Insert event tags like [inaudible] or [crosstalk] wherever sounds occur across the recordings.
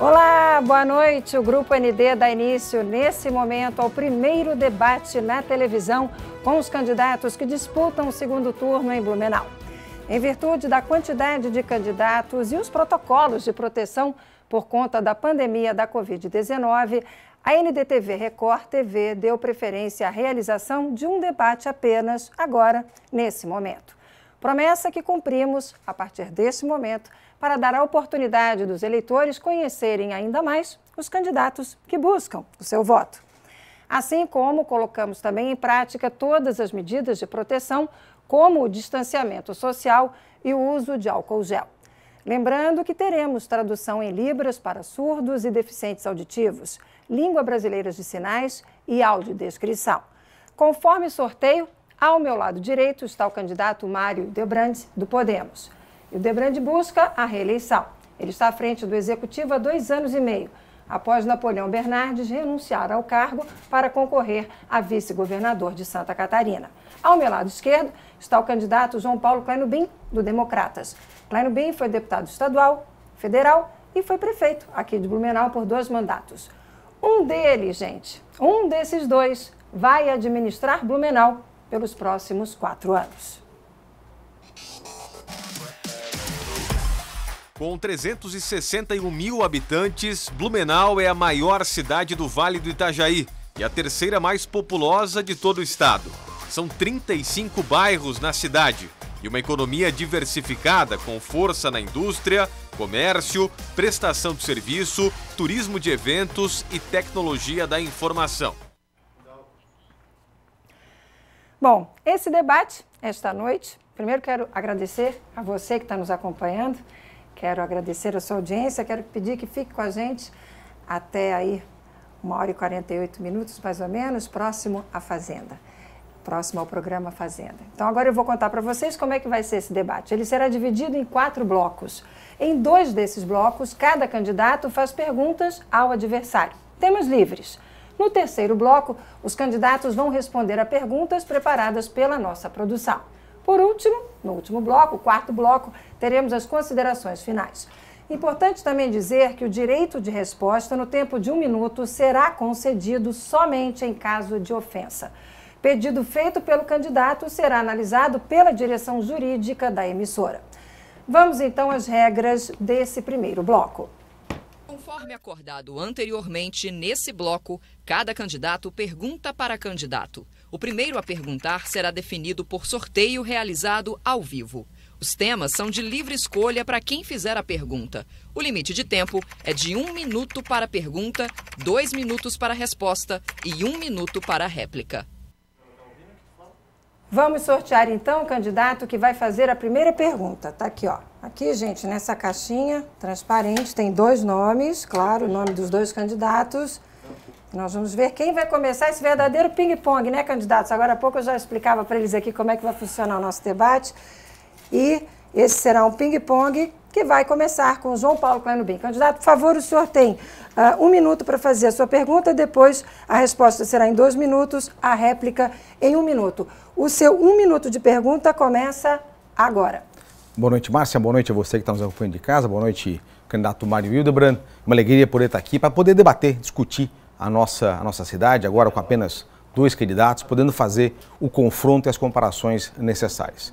Olá, boa noite. O Grupo ND dá início nesse momento ao primeiro debate na televisão com os candidatos que disputam o segundo turno em Blumenau. Em virtude da quantidade de candidatos e os protocolos de proteção por conta da pandemia da Covid-19, a NDTV Record TV deu preferência à realização de um debate apenas agora, nesse momento. Promessa que cumprimos a partir desse momento para dar a oportunidade dos eleitores conhecerem ainda mais os candidatos que buscam o seu voto. Assim como colocamos também em prática todas as medidas de proteção, como o distanciamento social e o uso de álcool gel. Lembrando que teremos tradução em Libras para surdos e deficientes auditivos, língua brasileira de sinais e audiodescrição. Conforme sorteio, ao meu lado direito está o candidato Mário Debrandi, do Podemos. E o Debrandi busca a reeleição. Ele está à frente do executivo há dois anos e meio, após Napoleão Bernardes renunciar ao cargo para concorrer a vice-governador de Santa Catarina. Ao meu lado esquerdo está o candidato João Paulo Klein Bim, do Democratas. Kleino Bin foi deputado estadual, federal e foi prefeito aqui de Blumenau por dois mandatos. Um deles, gente, um desses dois vai administrar Blumenau pelos próximos quatro anos. Com 361 mil habitantes, Blumenau é a maior cidade do Vale do Itajaí e a terceira mais populosa de todo o estado. São 35 bairros na cidade, e uma economia diversificada com força na indústria, comércio, prestação de serviço, turismo de eventos e tecnologia da informação. Bom, esse debate esta noite, primeiro quero agradecer a você que está nos acompanhando, quero agradecer a sua audiência, quero pedir que fique com a gente até aí uma hora e 48 minutos, mais ou menos, próximo à Fazenda próximo ao programa Fazenda. Então agora eu vou contar para vocês como é que vai ser esse debate. Ele será dividido em quatro blocos. Em dois desses blocos, cada candidato faz perguntas ao adversário. Temas livres. No terceiro bloco, os candidatos vão responder a perguntas preparadas pela nossa produção. Por último, no último bloco, o quarto bloco, teremos as considerações finais. Importante também dizer que o direito de resposta no tempo de um minuto será concedido somente em caso de ofensa. Pedido feito pelo candidato será analisado pela direção jurídica da emissora. Vamos então às regras desse primeiro bloco. Conforme acordado anteriormente, nesse bloco, cada candidato pergunta para candidato. O primeiro a perguntar será definido por sorteio realizado ao vivo. Os temas são de livre escolha para quem fizer a pergunta. O limite de tempo é de um minuto para pergunta, dois minutos para resposta e um minuto para réplica. Vamos sortear então o candidato que vai fazer a primeira pergunta. Tá aqui, ó. Aqui, gente, nessa caixinha transparente tem dois nomes, claro, o nome dos dois candidatos. Nós vamos ver quem vai começar esse verdadeiro ping-pong, né, candidatos? Agora há pouco eu já explicava para eles aqui como é que vai funcionar o nosso debate. E esse será um ping-pong que vai começar com João Paulo Cláudio Bin. Candidato, por favor, o senhor tem uh, um minuto para fazer a sua pergunta, depois a resposta será em dois minutos, a réplica em um minuto. O seu um minuto de pergunta começa agora. Boa noite, Márcia. Boa noite a você que está nos acompanhando de casa. Boa noite, candidato Mário Hildebrand. Uma alegria poder estar aqui para poder debater, discutir a nossa, a nossa cidade, agora com apenas dois candidatos, podendo fazer o confronto e as comparações necessárias.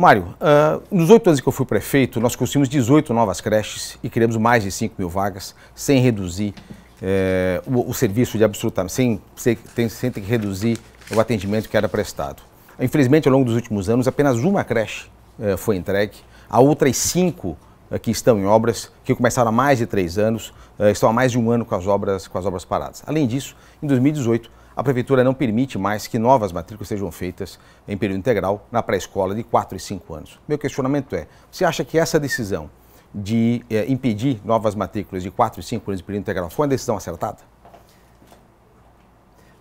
Mário, uh, nos oito anos que eu fui prefeito, nós construímos 18 novas creches e criamos mais de 5 mil vagas, sem reduzir eh, o, o, serviço de absolutamente, sem, sem, sem, ter que reduzir o atendimento que era prestado. Infelizmente, ao longo dos últimos anos, apenas uma creche eh, foi entregue, há outras cinco eh, que estão em obras, que começaram há mais de três anos, estão há mais de um ano com as obras, com as obras paradas. Além disso, em 2018, a Prefeitura não permite mais que novas matrículas sejam feitas em período integral na pré-escola de 4 e 5 anos. Meu questionamento é: você acha que essa decisão de é, impedir novas matrículas de 4 e 5 anos de período integral foi uma decisão acertada?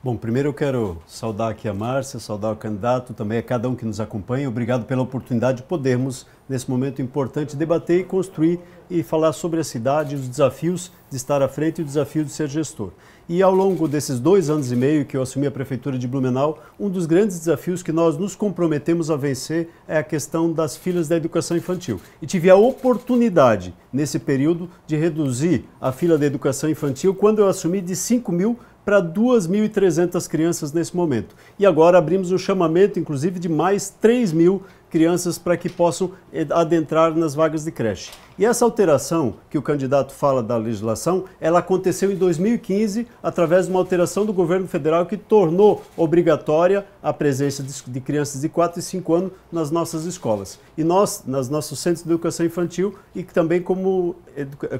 Bom, primeiro eu quero saudar aqui a Márcia, saudar o candidato, também a cada um que nos acompanha. Obrigado pela oportunidade de podermos, nesse momento importante, debater e construir e falar sobre a cidade, os desafios de estar à frente e o desafio de ser gestor. E ao longo desses dois anos e meio que eu assumi a Prefeitura de Blumenau, um dos grandes desafios que nós nos comprometemos a vencer é a questão das filas da educação infantil. E tive a oportunidade, nesse período, de reduzir a fila da educação infantil quando eu assumi de 5 mil para 2.300 crianças nesse momento. E agora abrimos um chamamento, inclusive, de mais 3 mil crianças para que possam eh, adentrar nas vagas de creche. E essa alteração que o candidato fala da legislação, ela aconteceu em 2015 através de uma alteração do governo federal que tornou obrigatória a presença de crianças de 4 e 5 anos nas nossas escolas. E nós, nos nossos centros de educação infantil e também como,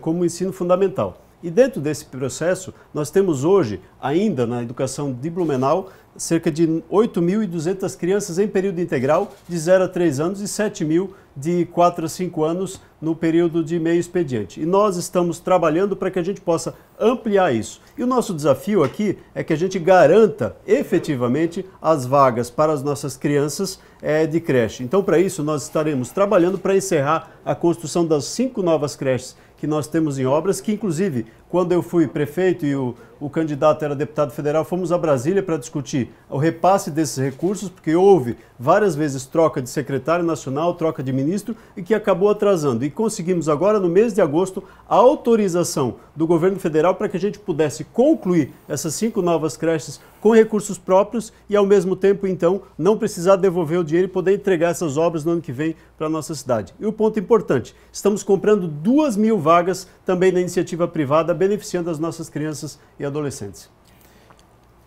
como ensino fundamental. E dentro desse processo, nós temos hoje, ainda na educação de Blumenau, cerca de 8.200 crianças em período integral de 0 a 3 anos e 7.000 de 4 a 5 anos no período de meio expediente. E nós estamos trabalhando para que a gente possa ampliar isso. E o nosso desafio aqui é que a gente garanta efetivamente as vagas para as nossas crianças é, de creche. Então, para isso, nós estaremos trabalhando para encerrar a construção das cinco novas creches que nós temos em obras, que inclusive, quando eu fui prefeito e o o candidato era deputado federal, fomos a Brasília para discutir o repasse desses recursos, porque houve várias vezes troca de secretário nacional, troca de ministro e que acabou atrasando. E conseguimos agora, no mês de agosto, a autorização do governo federal para que a gente pudesse concluir essas cinco novas creches com recursos próprios e, ao mesmo tempo, então, não precisar devolver o dinheiro e poder entregar essas obras no ano que vem para a nossa cidade. E o ponto importante: estamos comprando duas mil vagas também na iniciativa privada, beneficiando as nossas crianças e adolescentes.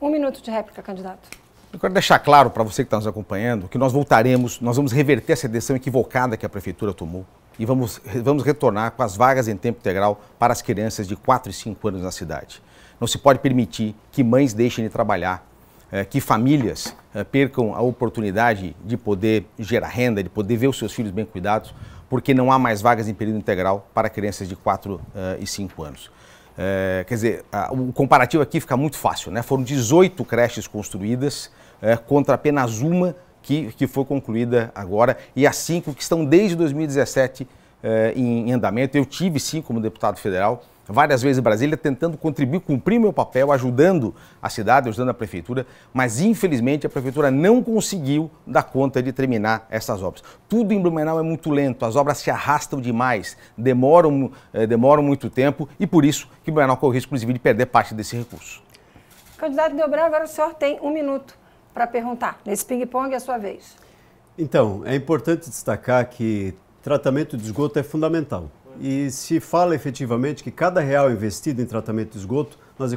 Um minuto de réplica, candidato. Eu quero deixar claro para você que está nos acompanhando que nós voltaremos, nós vamos reverter essa decisão equivocada que a prefeitura tomou e vamos, vamos retornar com as vagas em tempo integral para as crianças de 4 e 5 anos na cidade. Não se pode permitir que mães deixem de trabalhar, eh, que famílias eh, percam a oportunidade de poder gerar renda, de poder ver os seus filhos bem cuidados, porque não há mais vagas em período integral para crianças de 4 eh, e 5 anos. É, quer dizer, a, o comparativo aqui fica muito fácil, né? Foram 18 creches construídas é, contra apenas uma que, que foi concluída agora e as cinco que estão desde 2017 é, em, em andamento. Eu tive sim como deputado federal várias vezes em Brasília tentando contribuir, cumprir meu papel, ajudando a cidade, ajudando a prefeitura, mas infelizmente a prefeitura não conseguiu dar conta de terminar essas obras. Tudo em Blumenau é muito lento, as obras se arrastam demais, demoram, eh, demoram muito tempo e por isso que Blumenau corre o risco, inclusive, de perder parte desse recurso. Candidato Delbran, agora o senhor tem um minuto para perguntar. Nesse ping-pong é a sua vez. Então, é importante destacar que tratamento de esgoto é fundamental e se fala efetivamente que cada real investido em tratamento de esgoto, nós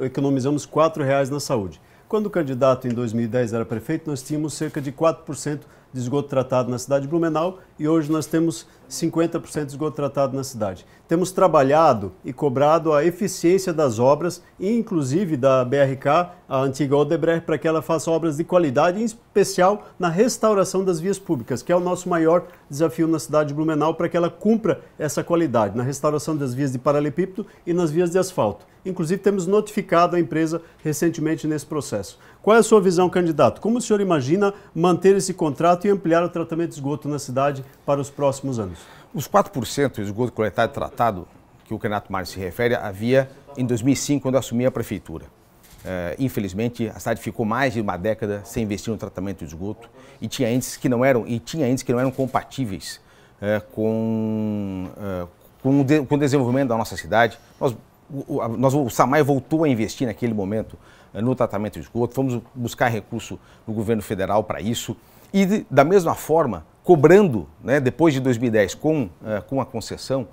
economizamos quatro reais na saúde. Quando o candidato em 2010 era prefeito, nós tínhamos cerca de 4% de esgoto tratado na cidade de Blumenau e hoje nós temos 50% de esgoto tratado na cidade. Temos trabalhado e cobrado a eficiência das obras, inclusive da BRK, a antiga Odebrecht, para que ela faça obras de qualidade, em especial na restauração das vias públicas, que é o nosso maior desafio na cidade de Blumenau, para que ela cumpra essa qualidade, na restauração das vias de paralelepípedo e nas vias de asfalto. Inclusive, temos notificado a empresa recentemente nesse processo. Qual é a sua visão, candidato? Como o senhor imagina manter esse contrato e ampliar o tratamento de esgoto na cidade para os próximos anos. Os 4% de esgoto coletado e tratado, que o Renato Mário se refere, havia em 2005, quando assumi a prefeitura. Eh, infelizmente, a cidade ficou mais de uma década sem investir no tratamento de esgoto e tinha índices que não eram, e tinha índices que não eram compatíveis eh, com, eh, com, o de, com, o desenvolvimento da nossa cidade. Nós, o, nós, o SAMAI voltou a investir naquele momento no tratamento de esgoto, fomos buscar recurso no governo federal para isso. E de, da mesma forma, cobrando, né, depois de 2010, com, eh, com a concessão,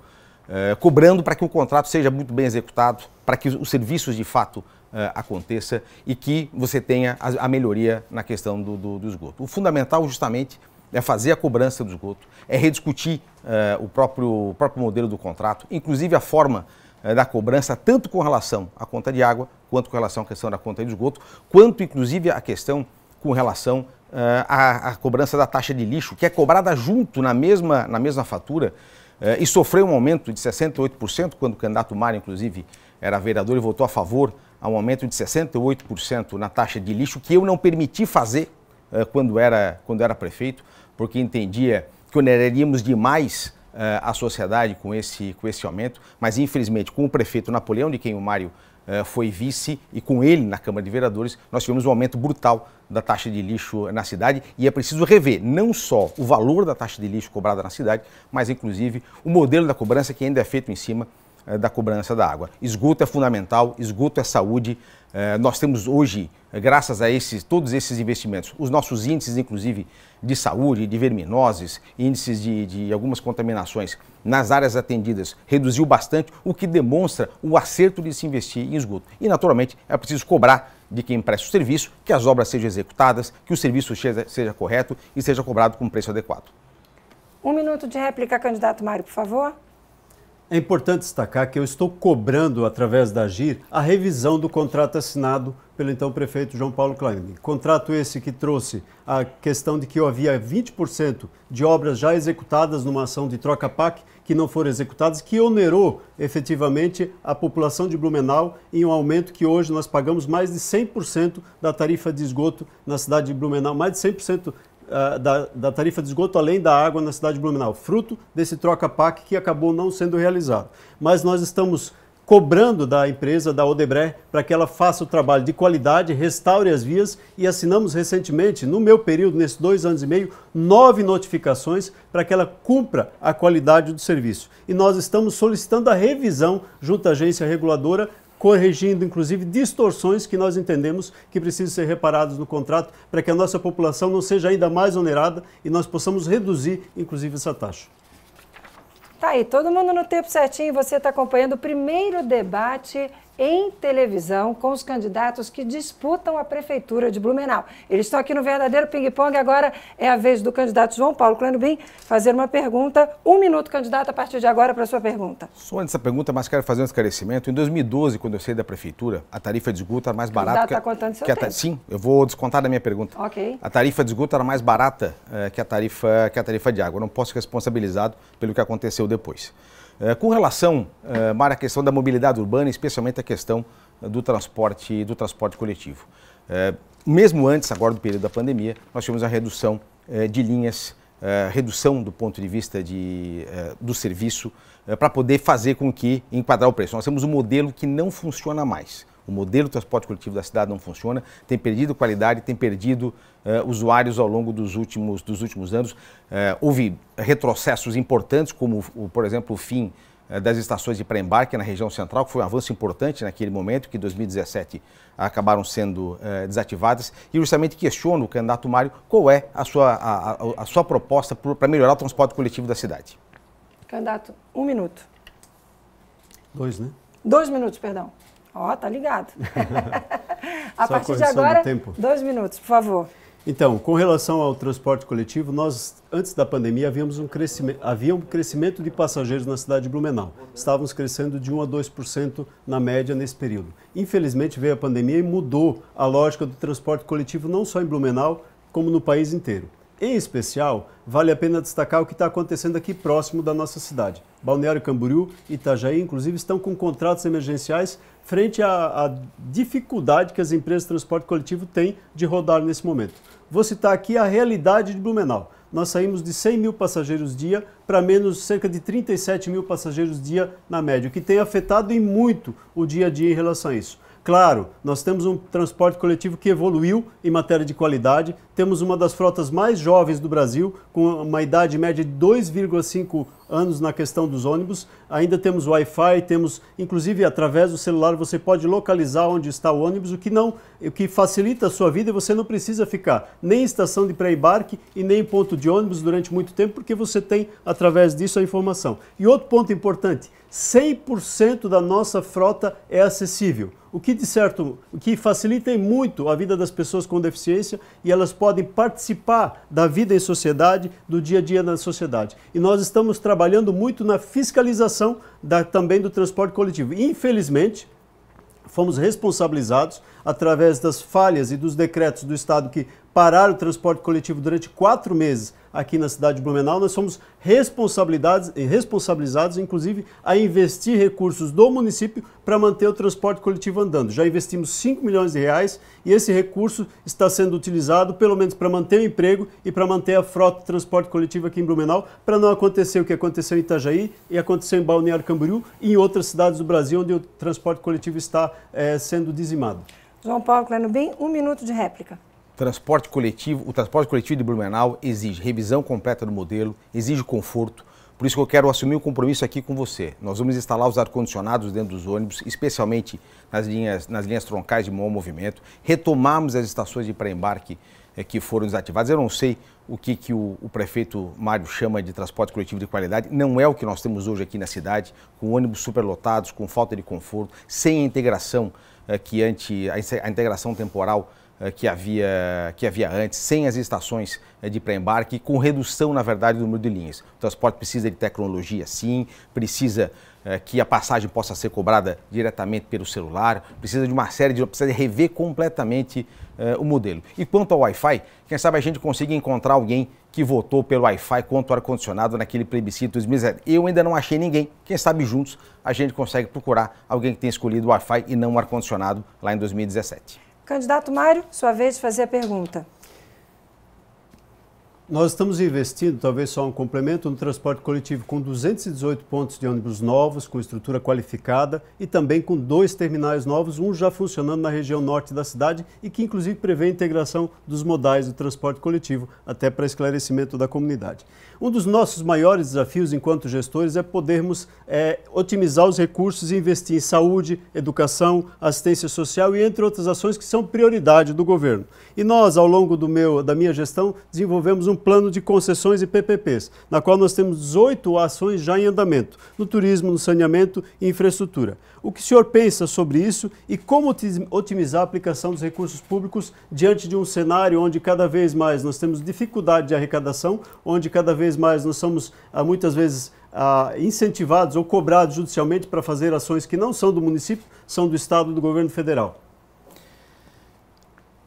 eh, cobrando para que o contrato seja muito bem executado, para que os, serviços de fato eh, aconteça e que você tenha a, a melhoria na questão do, do, do esgoto. O fundamental, justamente, é fazer a cobrança do esgoto, é rediscutir o, próprio, o próprio modelo do contrato, inclusive a forma da cobrança, tanto com relação à conta de água, quanto com relação à questão da conta de esgoto, quanto inclusive à questão com relação uh, à, à, cobrança da taxa de lixo, que é cobrada junto na mesma, na mesma fatura uh, e sofreu um aumento de 68%, quando o candidato Mário, inclusive, era vereador e votou a favor a um aumento de 68% na taxa de lixo, que eu não permiti fazer uh, quando, era, quando era prefeito, porque entendia que oneraríamos demais a sociedade com esse, com esse aumento, mas infelizmente com o prefeito Napoleão, de quem o Mário eh, foi vice e com ele na Câmara de Vereadores nós tivemos um aumento brutal da taxa de lixo na cidade e é preciso rever não só o valor da taxa de lixo cobrada na cidade, mas inclusive o modelo da cobrança que ainda é feito em cima eh, da cobrança da água. Esgoto é fundamental, esgoto é saúde. Eh, nós temos hoje, eh, graças a esses, todos esses investimentos, os nossos índices, inclusive, de saúde, de verminoses, índices de, de algumas contaminações nas áreas atendidas, reduziu bastante, o que demonstra o acerto de se investir em esgoto. E, naturalmente, é preciso cobrar de quem presta o serviço que as obras sejam executadas, que o serviço seja, seja correto e seja cobrado com preço adequado. Um minuto de réplica, candidato Mário, por favor. É importante destacar que eu estou cobrando, através da GIR, a revisão do contrato assinado pelo então prefeito João Paulo Klein. Contrato esse que trouxe a questão de que havia 20% de obras já executadas numa ação de troca PAC que não foram executadas, que onerou efetivamente a população de Blumenau em um aumento que hoje nós pagamos mais de 100% da tarifa de esgoto na cidade de Blumenau, mais de 100% uh, da, da, tarifa de esgoto além da água na cidade de Blumenau, fruto desse troca-pac que acabou não sendo realizado. Mas nós estamos cobrando da empresa, da Odebrecht, para que ela faça o trabalho de qualidade, restaure as vias e assinamos recentemente, no meu período, nesses dois anos e meio, nove notificações para que ela cumpra a qualidade do serviço. E nós estamos solicitando a revisão junto à agência reguladora corrigindo inclusive distorções que nós entendemos que precisam ser reparadas no contrato para que a nossa população não seja ainda mais onerada e nós possamos reduzir inclusive essa taxa. Tá aí, todo mundo no tempo certinho, você está acompanhando o primeiro debate em televisão com os candidatos que disputam a prefeitura de Blumenau. Eles estão aqui no verdadeiro ping-pong. Agora é a vez do candidato João Paulo Clenubim fazer uma pergunta. Um minuto, candidato, a partir de agora para a sua pergunta. Só antes dessa pergunta, mas quero fazer um esclarecimento. Em 2012, quando eu saí da prefeitura, a tarifa de esgoto era mais barata. Está contando seu que tempo. A, sim, eu vou descontar da minha pergunta. Ok. A tarifa de esgoto era mais barata é, que, a tarifa, que a tarifa de água. Eu não posso ser responsabilizado pelo que aconteceu depois. É, com relação, é, Mara, à questão da mobilidade urbana, especialmente a questão do transporte, do transporte coletivo. É, mesmo antes, agora do período da pandemia, nós tivemos a redução de linhas redução do ponto de vista de, do serviço para poder fazer com que enquadrar o preço. Nós temos um modelo que não funciona mais. O modelo de transporte coletivo da cidade não funciona, tem perdido qualidade, tem perdido uh, usuários ao longo dos últimos, dos últimos anos. Uh, houve retrocessos importantes, como, o, por exemplo, o fim uh, das estações de pré-embarque na região central, que foi um avanço importante naquele momento, que em 2017 acabaram sendo desativadas. E justamente questiono o candidato Mário qual é a sua, a, a, a sua proposta para melhorar o transporte coletivo da cidade. Candidato, um minuto. Dois, né? Dois minutos, perdão. Ó, oh, tá ligado. [laughs] a Só partir a de agora, do dois minutos, por favor. Então, com relação ao transporte coletivo, nós, antes da pandemia, havíamos um crescimento, havia um crescimento de passageiros na cidade de Blumenau. Estávamos crescendo de 1 a 2% na média nesse período. Infelizmente, veio a pandemia e mudou a lógica do transporte coletivo, não só em Blumenau, como no país inteiro. Em especial, vale a pena destacar o que está acontecendo aqui próximo da nossa cidade. Balneário Camboriú e Itajaí, inclusive, estão com contratos emergenciais frente à, à dificuldade que as empresas de transporte coletivo têm de rodar nesse momento. Vou citar aqui a realidade de Blumenau nós saímos de 100 mil passageiros dia para menos cerca de 37 mil passageiros dia na média, o que tem afetado em muito o dia a dia em relação a isso. Claro, nós temos um transporte coletivo que evoluiu em matéria de qualidade, temos uma das frotas mais jovens do Brasil, com uma idade média de 2,5 anos na questão dos ônibus. Ainda temos Wi-Fi, temos, inclusive, através do celular você pode localizar onde está o ônibus, o que não, o que facilita a sua vida. e Você não precisa ficar nem em estação de pré-embarque e nem em ponto de ônibus durante muito tempo, porque você tem através disso a informação. E outro ponto importante: 100% da nossa frota é acessível o que de certo, o que facilita muito a vida das pessoas com deficiência e elas podem participar da vida em sociedade, do dia a dia na sociedade. E nós estamos trabalhando muito na fiscalização da, também do transporte coletivo. Infelizmente, fomos responsabilizados através das falhas e dos decretos do Estado que parar o transporte coletivo durante quatro meses aqui na cidade de Blumenau, nós somos responsabilidades, eh, responsabilizados, inclusive, a investir recursos do município para manter o transporte coletivo andando. Já investimos 5 milhões de reais e esse recurso está sendo utilizado, pelo menos, para manter o emprego e para manter a frota de transporte coletivo aqui em Blumenau, para não acontecer o que aconteceu em Itajaí e aconteceu em Balneário Camboriú e em outras cidades do Brasil onde o transporte coletivo está é, sendo dizimado. João Paulo bem, um minuto de réplica. Transporte coletivo, o transporte coletivo de Blumenau exige revisão completa do modelo, exige conforto. Por isso que eu quero assumir um compromisso aqui com você. Nós vamos instalar os ar-condicionados dentro dos ônibus, especialmente nas linhas, nas linhas troncais de mau movimento. retomamos as estações de pré-embarque eh, que foram desativadas. Eu não sei o que, que o, o, prefeito Mário chama de transporte coletivo de qualidade. Não é o que nós temos hoje aqui na cidade, com ônibus superlotados, com falta de conforto, sem a integração eh, que ante a integração temporal eh, que havia, que havia antes, sem as estações eh, de pré-embarque, com redução, na verdade, do número de linhas. O transporte precisa de tecnologia, sim, precisa eh, que a passagem possa ser cobrada diretamente pelo celular, precisa de uma série de. precisa rever completamente uh, o modelo. E quanto ao Wi-Fi, quem sabe a gente consiga encontrar alguém que votou pelo Wi-Fi contra o ar-condicionado naquele plebiscito 2017? Eu ainda não achei ninguém. Quem sabe juntos a gente consegue procurar alguém que tenha escolhido o Wi-Fi e não o ar-condicionado lá em 2017. Candidato Mário, sua vez de fazer a pergunta. Nós estamos investindo, talvez só um complemento, no transporte coletivo com 218 pontos de ônibus novos, com estrutura qualificada e também com dois terminais novos, um já funcionando na região norte da cidade e que inclusive prevê a integração dos modais do transporte coletivo, até para esclarecimento da comunidade. Um dos nossos maiores desafios enquanto gestores é podermos é, otimizar os recursos e investir em saúde, educação, assistência social e entre outras ações que são prioridade do governo. E nós, ao longo do meu, da minha gestão, desenvolvemos um plano de concessões e PPPs, na qual nós temos 18 ações já em andamento, no turismo, no saneamento e infraestrutura. O que o senhor pensa sobre isso e como otimizar a aplicação dos recursos públicos diante de um cenário onde cada vez mais nós temos dificuldade de arrecadação, onde cada vez mais nós somos ah, muitas vezes ah, incentivados ou cobrados judicialmente para fazer ações que não são do município, são do Estado e do governo federal?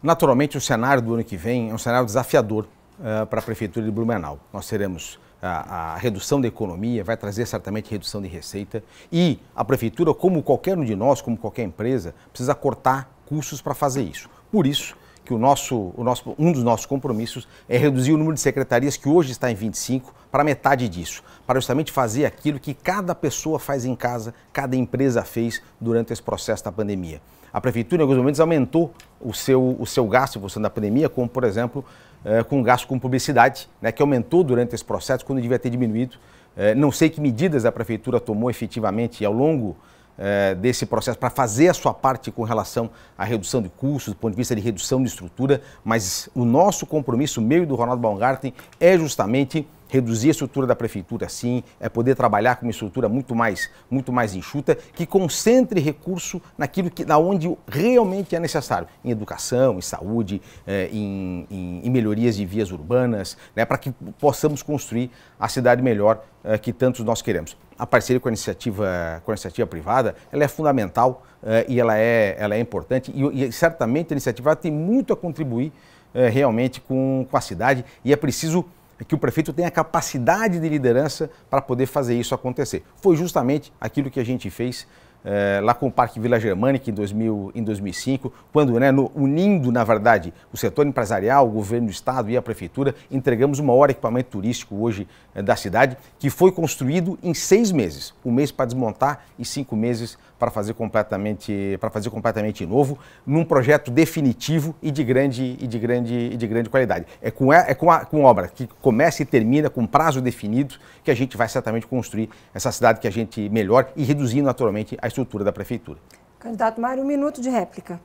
Naturalmente, o cenário do ano que vem é um cenário desafiador eh, para a Prefeitura de Blumenau. Nós teremos eh, a, a, redução da economia, vai trazer certamente redução de receita. E a prefeitura, como qualquer um de nós, como qualquer empresa, precisa cortar custos para fazer isso. Por isso que o nosso, o nosso, um dos nossos compromissos é reduzir o número de secretarias, que hoje está em 25, para metade disso, para justamente fazer aquilo que cada pessoa faz em casa, cada empresa fez durante esse processo da pandemia. A prefeitura, em alguns momentos, aumentou o seu, o seu gasto em função da pandemia, como, por exemplo, eh, com gasto com publicidade, né, que aumentou durante esse processo, quando devia ter diminuído. É, não sei que medidas a prefeitura tomou efetivamente ao longo é, desse processo para fazer a sua parte com relação à redução de custos, do ponto de vista de redução de estrutura, mas o nosso compromisso, o meu e do Ronaldo Baumgarten, é justamente reduzir a estrutura da prefeitura, sim, é poder trabalhar com uma estrutura muito mais, muito mais enxuta, que concentre recurso naquilo que, na onde realmente é necessário, em educação, em saúde, eh, em, em, em, melhorias de vias urbanas, né, para que possamos construir a cidade melhor eh, que tantos nós queremos. A parceria com a iniciativa, com a iniciativa privada, ela é fundamental eh, e ela é, ela é importante e, e certamente a iniciativa tem muito a contribuir eh, realmente com, com a cidade e é preciso é que o prefeito tenha capacidade de liderança para poder fazer isso acontecer. Foi justamente aquilo que a gente fez é, lá com o Parque Vila Germânica em, 2000, em 2005, quando, né, no, unindo, na verdade, o setor empresarial, o governo do estado e a prefeitura, entregamos o maior equipamento turístico hoje é, da cidade, que foi construído em seis meses. Um mês para desmontar e cinco meses para fazer completamente, para fazer completamente novo, num projeto definitivo e de grande, e de grande, e de grande qualidade. É com, é com, a, com obra que começa e termina com prazo definido que a gente vai certamente construir essa cidade que a gente melhor e reduzir naturalmente a infraestrutura da Prefeitura. Candidato Mário, um minuto de réplica.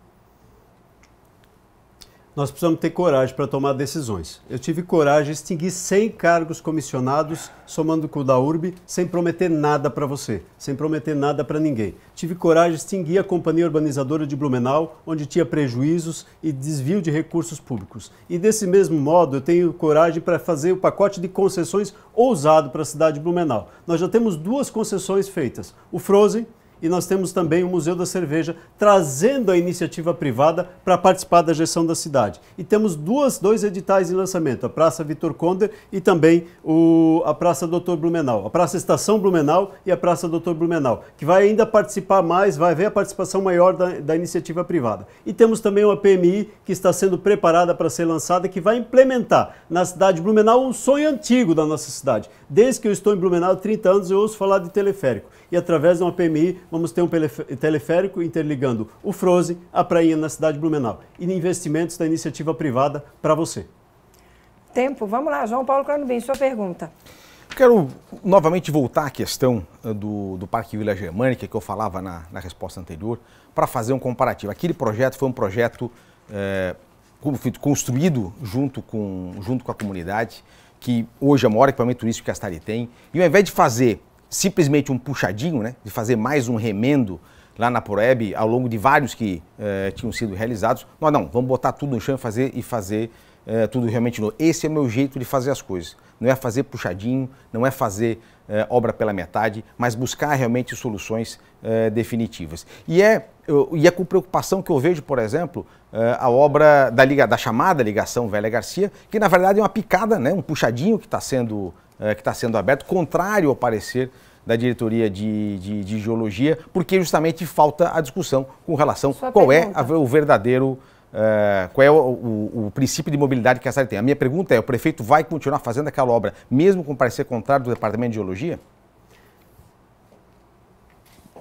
Nós precisamos ter coragem para tomar decisões. Eu tive coragem de extinguir 100 cargos comissionados, somando com o da URB, sem prometer nada para você, sem prometer nada para ninguém. Tive coragem de extinguir a Companhia Urbanizadora de Blumenau, onde tinha prejuízos e desvio de recursos públicos. E desse mesmo modo, eu tenho coragem para fazer o pacote de concessões ousado para a cidade de Blumenau. Nós já temos duas concessões feitas: o Frozen e nós temos também o Museu da Cerveja, trazendo a iniciativa privada para participar da gestão da cidade. E temos duas, dois editais em lançamento, a Praça Vitor Conder e também o, a Praça Doutor Blumenau, a Praça Estação Blumenau e a Praça Doutor Blumenau, que vai ainda participar mais, vai haver a participação maior da, da iniciativa privada. E temos também uma PMI que está sendo preparada para ser lançada, que vai implementar na cidade de Blumenau um sonho antigo da nossa cidade. Desde que eu estou em Blumenau há 30 anos, eu ouço falar de teleférico. E através de uma PMI vamos ter um teleférico interligando o Froze à prainha na cidade de Blumenau. E investimentos da iniciativa privada para você. Tempo, vamos lá, João Paulo Cronubim, sua pergunta. Quero novamente voltar à questão eh, do, do Parque Vila Germânica, que eu falava na, na resposta anterior, para fazer um comparativo. Aquele projeto foi um projeto é, construído junto com, junto com a comunidade, que hoje é o maior equipamento turístico que a cidade tem. E ao invés de fazer simplesmente um puxadinho, né, de fazer mais um remendo lá na Proeb ao longo de vários que eh, tinham sido realizados. Nós não, vamos botar tudo no chão e fazer e fazer eh, tudo realmente novo. Esse é o meu jeito de fazer as coisas. Não é fazer puxadinho, não é fazer eh, obra pela metade, mas buscar realmente soluções eh, definitivas. E é, eu, e é com preocupação que eu vejo, por exemplo, eh, a obra da, liga, da chamada ligação Velha Garcia, que na verdade é uma picada, né, um puxadinho que está sendo eh, que está sendo aberto, contrário ao parecer da diretoria de, de, de, geologia, porque justamente falta a discussão com relação Sua qual é pergunta. é a, o verdadeiro. Eh, qual é o, o, o, princípio de mobilidade que a cidade tem? A minha pergunta é: o prefeito vai continuar fazendo aquela obra, mesmo com parecer contrário do Departamento de Geologia?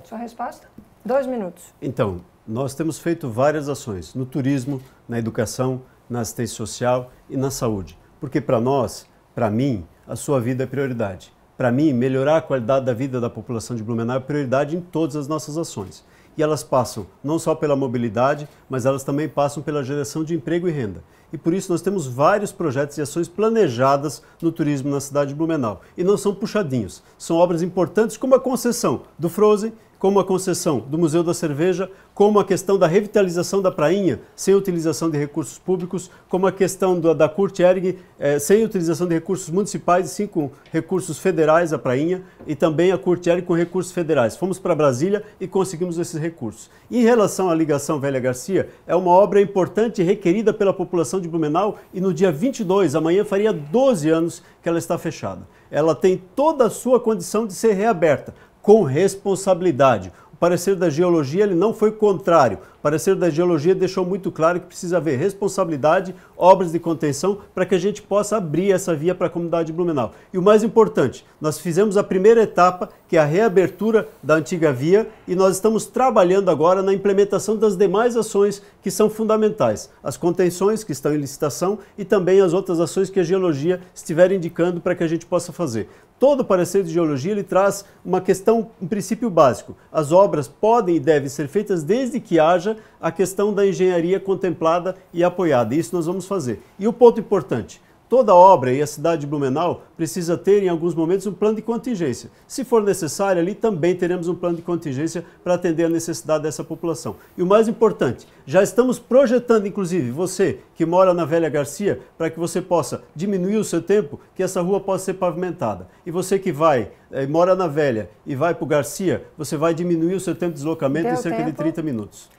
Sua resposta? Dois minutos. Então, nós temos feito várias ações no turismo, na educação, na assistência social e na saúde. Porque para nós, para mim, a sua vida é prioridade. Para mim, melhorar a qualidade da vida da população de Blumenau é prioridade em todas as nossas ações. E elas passam não só pela mobilidade, mas elas também passam pela geração de emprego e renda. E por isso nós temos vários projetos e ações planejadas no turismo na cidade de Blumenau. E não são puxadinhos, são obras importantes como a concessão do Frozen, como a concessão do Museu da Cerveja, como a questão da revitalização da Prainha, sem utilização de recursos públicos, como a questão da, da Curte Erg, eh, sem utilização de recursos municipais, sim com recursos federais, a Prainha, e também a Curte Erg com recursos federais. Fomos para Brasília e conseguimos esses recursos. Em relação à ligação Velha Garcia, é uma obra importante e requerida pela população de Blumenau e no dia 22, amanhã, faria 12 anos que ela está fechada. Ela tem toda a sua condição de ser reaberta com responsabilidade. O parecer da geologia ele não foi contrário. O parecer da geologia deixou muito claro que precisa haver responsabilidade, obras de contenção, para que a gente possa abrir essa via para a comunidade Blumenau. E o mais importante, nós fizemos a primeira etapa, que é a reabertura da antiga via, e nós estamos trabalhando agora na implementação das demais ações que são fundamentais. As contenções que estão em licitação e também as outras ações que a geologia estiver indicando para que a gente possa fazer. Todo parecer de geologia ele traz uma questão, um princípio básico. As obras podem e devem ser feitas desde que haja a questão da engenharia contemplada e apoiada. Isso nós vamos fazer. E o ponto importante, Toda obra e a cidade de Blumenau precisa ter, em alguns momentos, um plano de contingência. Se for necessário, ali também teremos um plano de contingência para atender a necessidade dessa população. E o mais importante, já estamos projetando, inclusive, você que mora na Velha Garcia, para que você possa diminuir o seu tempo, que essa rua possa ser pavimentada. E você que vai, eh, mora na Velha e vai para o Garcia, você vai diminuir o seu tempo de deslocamento Deu em cerca tempo. de 30 minutos.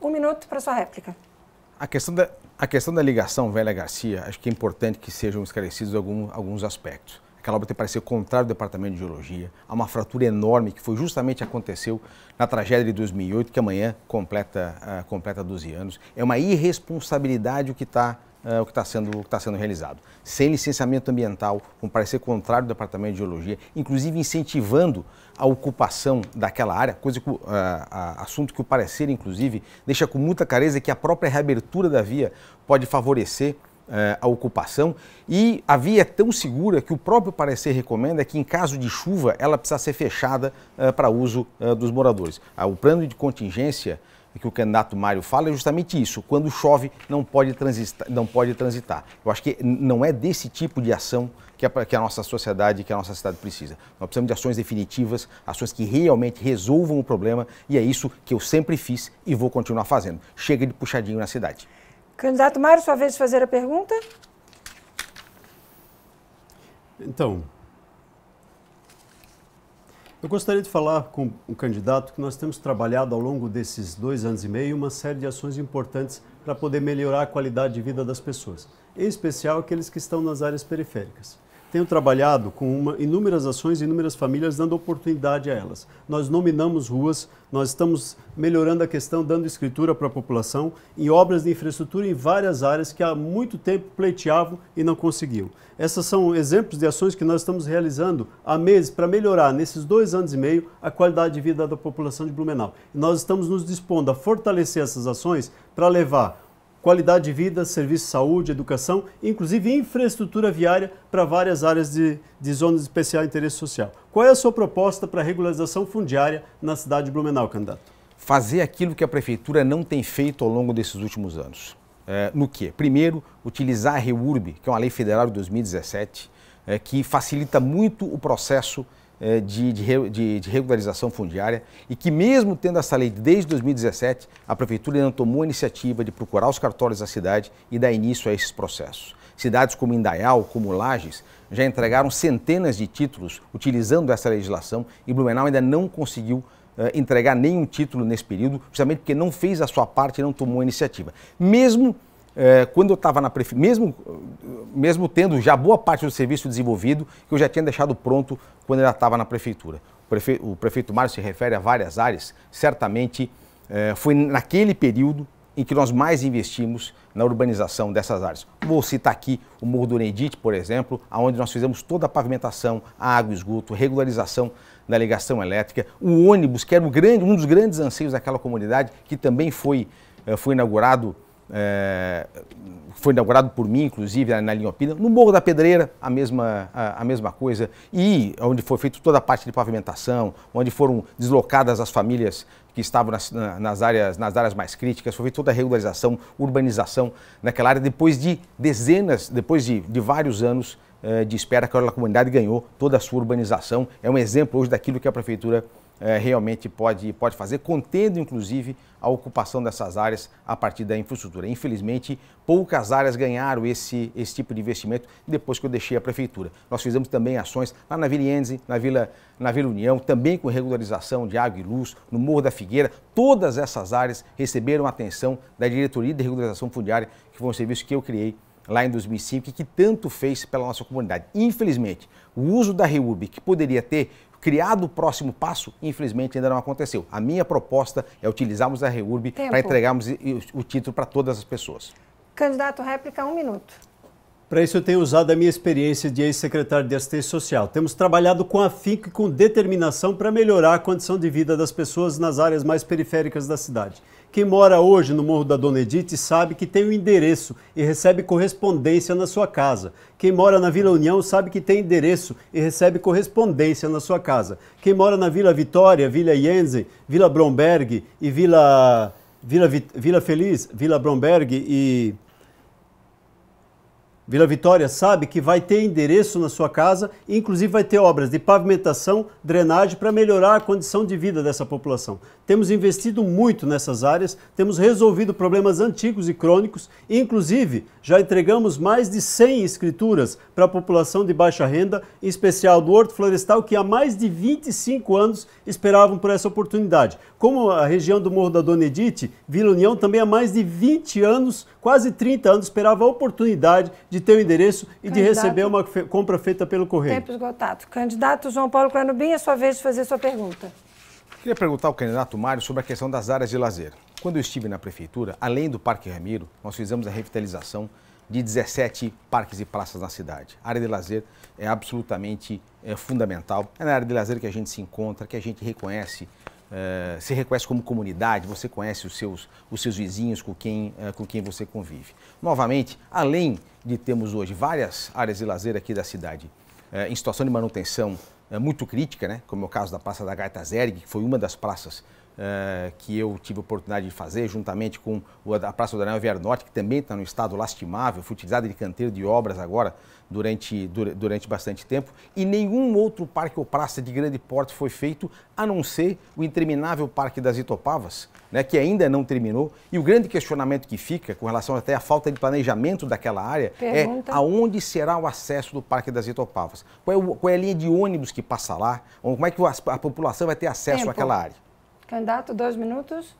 Um minuto para sua réplica. A questão da a questão da ligação Velha Garcia, acho que é importante que sejam esclarecidos algum, alguns aspectos. Aquela obra tem parecido contrário ao Departamento de Geologia. Há uma fratura enorme que foi justamente aconteceu na tragédia de 2008, que amanhã completa, uh, completa 12 anos. É uma irresponsabilidade o que está uh, o que está sendo, tá sendo realizado. Sem licenciamento ambiental, com parecer contrário do Departamento de Geologia, inclusive incentivando a ocupação daquela área, coisa que, uh, assunto que o parecer, inclusive, deixa com muita careza que a própria reabertura da via pode favorecer é, a ocupação e a via é tão segura que o próprio parecer recomenda que em caso de chuva ela precisa ser fechada uh, para uso uh, dos moradores. Uh, o plano de contingência que o candidato Mário fala é justamente isso. Quando chove, não pode, transitar, não pode transitar. Eu acho que não é desse tipo de ação que a, que a nossa sociedade, que a nossa cidade precisa. Nós precisamos de ações definitivas, ações que realmente resolvam o problema, e é isso que eu sempre fiz e vou continuar fazendo. Chega de puxadinho na cidade. Candidato Mário, sua vez de fazer a pergunta. Então, eu gostaria de falar com o candidato que nós temos trabalhado ao longo desses dois anos e meio uma série de ações importantes para poder melhorar a qualidade de vida das pessoas, em especial aqueles que estão nas áreas periféricas. Tenho trabalhado com uma, inúmeras ações, inúmeras famílias, dando oportunidade a elas. Nós nominamos ruas, nós estamos melhorando a questão, dando escritura para a população, em obras de infraestrutura em várias áreas que há muito tempo pleiteavam e não conseguiam. Essas são exemplos de ações que nós estamos realizando há meses para melhorar, nesses dois anos e meio, a qualidade de vida da população de Blumenau. E nós estamos nos dispondo a fortalecer essas ações para levar qualidade de vida, serviço de saúde, educação, inclusive infraestrutura viária para várias áreas de, de zonas de especial interesse social. Qual é a sua proposta para regularização fundiária na cidade de Blumenau, candidato? Fazer aquilo que a prefeitura não tem feito ao longo desses últimos anos. É, no que? Primeiro, utilizar a REURB, que é uma lei federal de 2017, é, que facilita muito o processo é, de, de, de, regularização fundiária e que, mesmo tendo essa lei desde 2017, a Prefeitura não tomou a iniciativa de procurar os cartórios da cidade e dar início a esses processos. Cidades como Indaial, como Lages, já entregaram centenas de títulos utilizando essa legislação e Blumenau ainda não conseguiu é, entregar nenhum título nesse período, justamente porque não fez a sua parte e não tomou a iniciativa. Mesmo é, quando eu estava na prefeitura, mesmo, mesmo tendo já boa parte do serviço desenvolvido, que eu já tinha deixado pronto quando ela estava na prefeitura. O, prefe... o prefeito Mário se refere a várias áreas, certamente é, foi naquele período em que nós mais investimos na urbanização dessas áreas. Vou citar aqui o Morro do Nendite, por exemplo, onde nós fizemos toda a pavimentação, a água, esgoto, regularização da ligação elétrica, o ônibus, que era um, grande, um dos grandes anseios daquela comunidade, que também foi, é, foi inaugurado é, foi inaugurado por mim, inclusive, na linha Opina. No Morro da Pedreira, a mesma, a, a, mesma coisa. E onde foi feita toda a parte de pavimentação, onde foram deslocadas as famílias que estavam nas, nas, áreas, nas áreas mais críticas, foi feita toda a regularização, urbanização naquela área, depois de dezenas, depois de, de vários anos eh, de espera, que a comunidade ganhou toda a sua urbanização. É um exemplo hoje daquilo que a prefeitura é, realmente pode, pode fazer, contendo inclusive a ocupação dessas áreas a partir da infraestrutura. Infelizmente, poucas áreas ganharam esse, esse tipo de investimento depois que eu deixei a prefeitura. Nós fizemos também ações lá na Vila Enze, na Vila, na Vila União, também com regularização de água e luz, no Morro da Figueira. Todas essas áreas receberam atenção da Diretoria de Regularização Fundiária, que foi um serviço que eu criei lá em 2005 e que tanto fez pela nossa comunidade. Infelizmente, o uso da REURB, que poderia ter criado o próximo passo, infelizmente ainda não aconteceu. A minha proposta é utilizarmos a REURB para entregarmos o título para todas as pessoas. Candidato, réplica, um minuto. Para isso, eu tenho usado a minha experiência de ex-secretário de assistência social. Temos trabalhado com afinco e com determinação para melhorar a condição de vida das pessoas nas áreas mais periféricas da cidade. Quem mora hoje no Morro da Dona Edith sabe que tem o um endereço e recebe correspondência na sua casa. Quem mora na Vila União sabe que tem endereço e recebe correspondência na sua casa. Quem mora na Vila Vitória, Vila Jensen, Vila Bromberg e Vila, Vila, Vila Feliz, Vila Bromberg e Vila Vitória sabe que vai ter endereço na sua casa, inclusive vai ter obras de pavimentação, drenagem para melhorar a condição de vida dessa população. Temos investido muito nessas áreas, temos resolvido problemas antigos e crônicos, inclusive já entregamos mais de 100 escrituras para a população de baixa renda, em especial do Horto Florestal, que há mais de 25 anos esperavam por essa oportunidade como a região do Morro da Dona Edith, Vila União também há mais de 20 anos, quase 30 anos, esperava a oportunidade de ter o endereço e Candidato... de receber uma compra feita pelo correio. Tempo esgotado. Candidato João Paulo Clanubim, é sua vez de fazer sua pergunta. Queria perguntar ao candidato Mário sobre a questão das áreas de lazer. Quando eu estive na prefeitura, além do Parque Ramiro, nós fizemos a revitalização de 17 parques e praças na cidade. A área de lazer é absolutamente é, fundamental. É na área de lazer que a gente se encontra, que a gente reconhece eh, se reconhece como comunidade, você conhece os seus, os seus vizinhos com quem, uh, com quem você convive. Novamente, além de termos hoje várias áreas de lazer aqui da cidade eh, em situação de manutenção muito crítica, né? como é o caso da Praça da Gaita Zerg, que foi uma das praças eh, que eu tive a oportunidade de fazer, juntamente com a Praça do Daniel Viar Norte, que também está no estado lastimável, foi utilizada de canteiro de obras agora durante, durante bastante tempo, e nenhum outro parque ou praça de grande porte foi feito, a não ser o interminável Parque das Itopavas, né, que ainda não terminou. E o grande questionamento que fica, com relação até à falta de planejamento daquela área, é Pergunta. é aonde será o acesso do Parque das Itopavas? Qual é, o, qual é, a linha de ônibus que passa lá? Como é que a, a população vai ter acesso Tempo. àquela área? Candidato, dois minutos.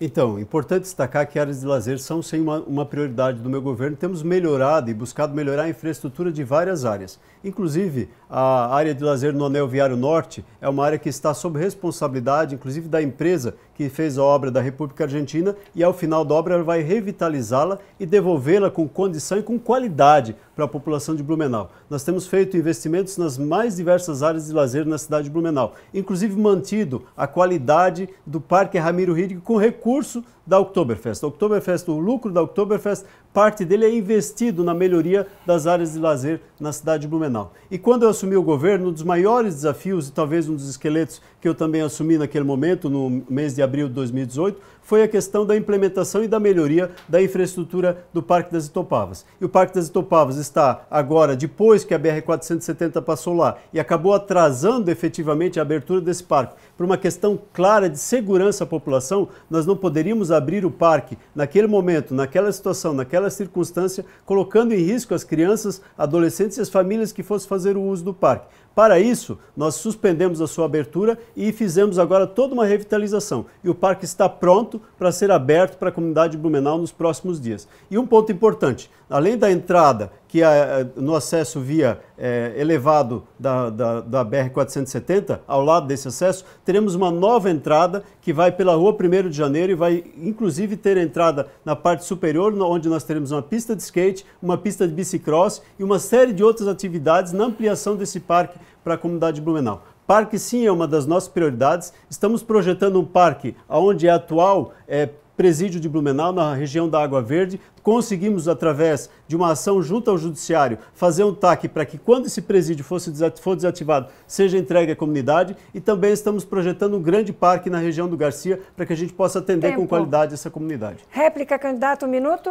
Então, importante destacar que áreas de lazer são sem uma, uma, prioridade do meu governo. Temos melhorado e buscado melhorar a infraestrutura de várias áreas. Inclusive, a área de lazer no Anel Viário Norte é uma área que está sob responsabilidade, inclusive, da empresa que fez a obra da República Argentina e, ao final da obra, vai revitalizá-la e devolvê-la com condição e com qualidade para a população de Blumenau. Nós temos feito investimentos nas mais diversas áreas de lazer na cidade de Blumenau, inclusive mantido a qualidade do Parque Ramiro Riddick com recurso da Oktoberfest. A Oktoberfest, o lucro da Oktoberfest, parte dele é investido na melhoria das áreas de lazer na cidade de Blumenau. E quando eu assumi o governo, um dos maiores desafios e talvez um dos esqueletos que eu também assumi naquele momento, no mês de abril de 2018, foi a questão da implementação e da melhoria da infraestrutura do Parque das Itopavas. E o Parque das Itopavas está agora, depois que a BR-470 passou lá e acabou atrasando efetivamente a abertura desse parque, por uma questão clara de segurança à população, nós não poderíamos abrir o parque naquele momento, naquela situação, naquela circunstância, colocando em risco as crianças, adolescentes e as famílias que fossem fazer o uso do parque. Para isso, nós suspendemos a sua abertura e fizemos agora toda uma revitalização. E o parque está pronto para ser aberto para a comunidade Blumenau nos próximos dias. E um ponto importante, além da entrada que a, é, é, no acesso via é, elevado da, da, da BR-470, ao lado desse acesso, teremos uma nova entrada que vai pela rua 1 de janeiro e vai inclusive ter entrada na parte superior, onde nós teremos uma pista de skate, uma pista de bicicross e uma série de outras atividades na ampliação desse parque para a comunidade de Blumenau. Parque sim é uma das nossas prioridades. Estamos projetando um parque onde é atual é, presídio de Blumenau, na região da Água Verde. Conseguimos, através de uma ação junto ao Judiciário, fazer um TAC para que, quando esse presídio fosse, for desativado, seja entregue à comunidade. E também estamos projetando um grande parque na região do Garcia para que a gente possa atender Tempo. com qualidade essa comunidade. Réplica, candidato, um minuto.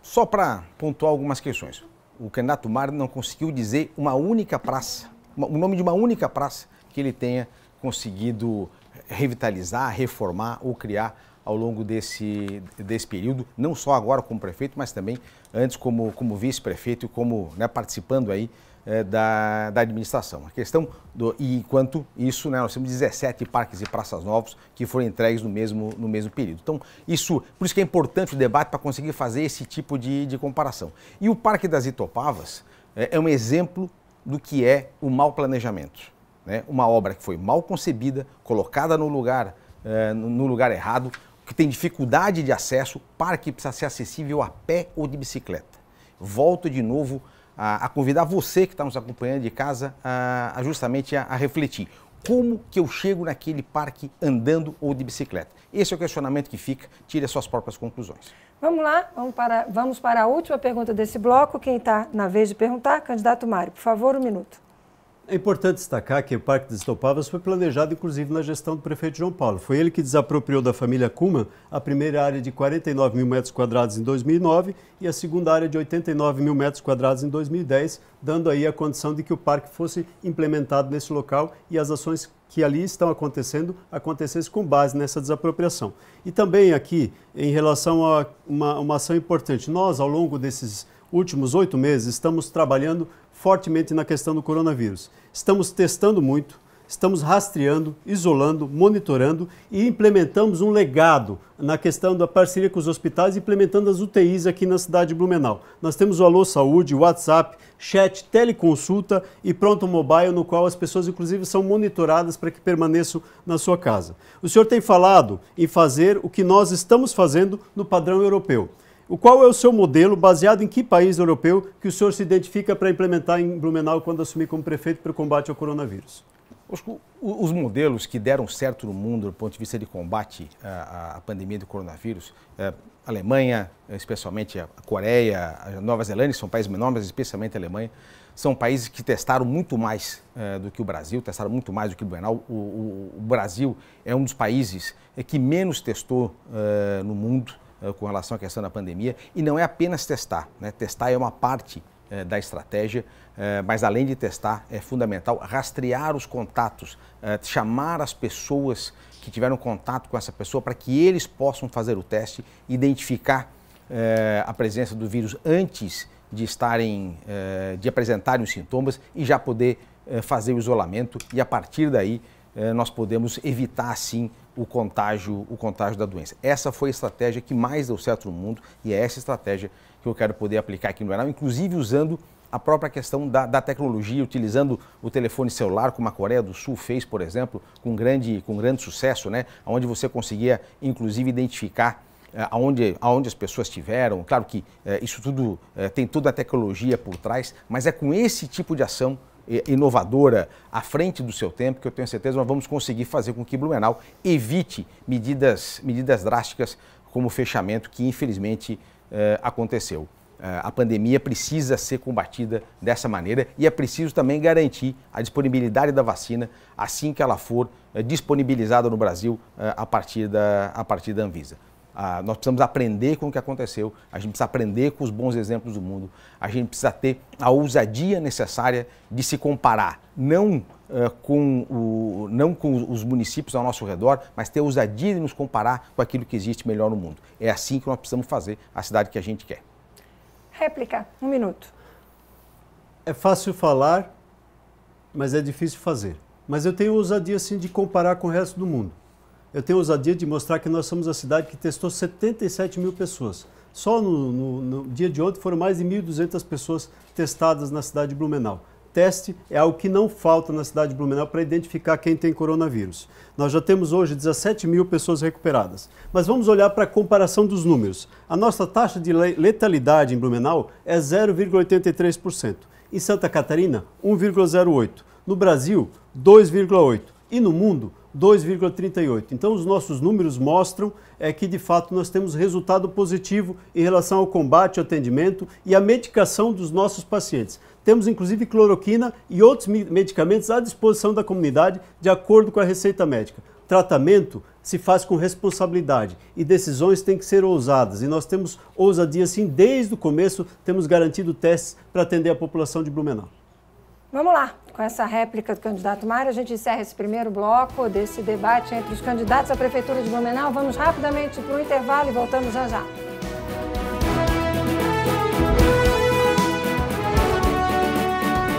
Só para pontuar algumas questões. O candidato Mário não conseguiu dizer uma única praça, o nome de uma única praça que ele tenha conseguido revitalizar, reformar ou criar ao longo desse, desse período, não só agora como prefeito, mas também antes como, como vice-prefeito e como né, participando aí é, da, da administração. A questão do, e enquanto isso, né, nós temos 17 parques e praças novos que foram entregues no mesmo, no mesmo período. Então, isso, por isso que é importante o debate para conseguir fazer esse tipo de, de comparação. E o Parque das Itopavas é, é um exemplo do que é o mau planejamento. Né? Uma obra que foi mal concebida, colocada no lugar, é, no lugar errado, que tem dificuldade de acesso, para que precisa ser acessível a pé ou de bicicleta. Volto de novo a, a convidar você que está nos acompanhando de casa a, a justamente a, a refletir. Como que eu chego naquele parque andando ou de bicicleta? Esse é o questionamento que fica, tire as suas próprias conclusões. Vamos lá, vamos para, vamos para a última pergunta desse bloco. Quem está na vez de perguntar, candidato Mário, por favor, um minuto. É importante destacar que o Parque das Estopavas foi planejado inclusive na gestão do prefeito João Paulo. Foi ele que desapropriou da família Kuma a primeira área de 49 mil metros quadrados em 2009 e a segunda área de 89 mil metros quadrados em 2010, dando aí a condição de que o parque fosse implementado nesse local e as ações que ali estão acontecendo acontecessem com base nessa desapropriação. E também aqui, em relação a uma, uma ação importante, nós ao longo desses últimos oito meses estamos trabalhando fortemente na questão do coronavírus. Estamos testando muito, estamos rastreando, isolando, monitorando e implementamos um legado na questão da parceria com os hospitais, implementando as UTIs aqui na cidade de Blumenau. Nós temos o Alô Saúde, WhatsApp, chat, teleconsulta e Pronto Mobile, no qual as pessoas, inclusive, são monitoradas para que permaneçam na sua casa. O senhor tem falado em fazer o que nós estamos fazendo no padrão europeu. O qual é o seu modelo, baseado em que país europeu que o senhor se identifica para implementar em Blumenau quando assumir como prefeito para o combate ao coronavírus? Os modelos que deram certo no mundo do ponto de vista de combate à pandemia do coronavírus, é, é, a Alemanha, especialmente a Coreia, a Nova Zelândia, são países menores, mas especialmente a Alemanha, são países que testaram muito mais é, do que o Brasil, testaram muito mais do que o Blumenau. O, Brasil é um dos países que menos testou no mundo. Eh, com relação à questão da pandemia. E não é apenas testar, né? testar é uma parte eh, da estratégia, eh, mas além de testar, é fundamental rastrear os contatos, chamar as pessoas que tiveram contato com essa pessoa para que eles possam fazer o teste, identificar a presença do vírus antes de estarem, de apresentarem os sintomas e já poder fazer o isolamento e a partir daí nós podemos evitar assim o contágio, o contágio da doença. Essa foi a estratégia que mais deu certo no mundo e é essa estratégia que eu quero poder aplicar aqui no Brasil, inclusive usando a própria questão da, da, tecnologia, utilizando o telefone celular, como a Coreia do Sul fez, por exemplo, com grande, com grande sucesso, né? onde você conseguia, inclusive, identificar eh, aonde, aonde as pessoas estiveram Claro que é, isso tudo é, tem toda a tecnologia por trás, mas é com esse tipo de ação inovadora, à frente do seu tempo, que eu tenho certeza nós vamos conseguir fazer com que Blumenau evite medidas, medidas drásticas como o fechamento que infelizmente eh, aconteceu. Eh, a pandemia precisa ser combatida dessa maneira e é preciso também garantir a disponibilidade da vacina assim que ela for eh, disponibilizada no Brasil a partir da, a partir da Anvisa. Ah, nós precisamos aprender com o que aconteceu, a gente precisa aprender com os bons exemplos do mundo, a gente precisa ter a ousadia necessária de se comparar, não, uh, com, o, não com os municípios ao nosso redor, mas ter a ousadia de nos comparar com aquilo que existe melhor no mundo. É assim que nós precisamos fazer a cidade que a gente quer. Réplica, um minuto. É fácil falar, mas é difícil fazer. Mas eu tenho ousadia, sim de comparar com o resto do mundo eu tenho ousadia de mostrar que nós somos a cidade que testou 77 mil pessoas. Só no, no, no dia de ontem foram mais de 1.200 pessoas testadas na cidade de Blumenau. Teste é algo que não falta na cidade de Blumenau para identificar quem tem coronavírus. Nós já temos hoje 17 mil pessoas recuperadas. Mas vamos olhar para a comparação dos números. A nossa taxa de letalidade em Blumenau é 0,83%. Em Santa Catarina, 1,08%. No Brasil, 2,8%. E no mundo, 2,38. Então os nossos números mostram é que de fato nós temos resultado positivo em relação ao combate, ao atendimento e à medicação dos nossos pacientes. Temos inclusive cloroquina e outros medicamentos à disposição da comunidade de acordo com a receita médica. Tratamento se faz com responsabilidade e decisões têm que ser ousadas. E nós temos ousadia sim, desde o começo temos garantido testes para atender a população de Blumenau. Vamos lá, com essa réplica do candidato Mário, a gente encerra esse primeiro bloco desse debate entre os candidatos à Prefeitura de Blumenau. Vamos rapidamente para o intervalo e voltamos já já.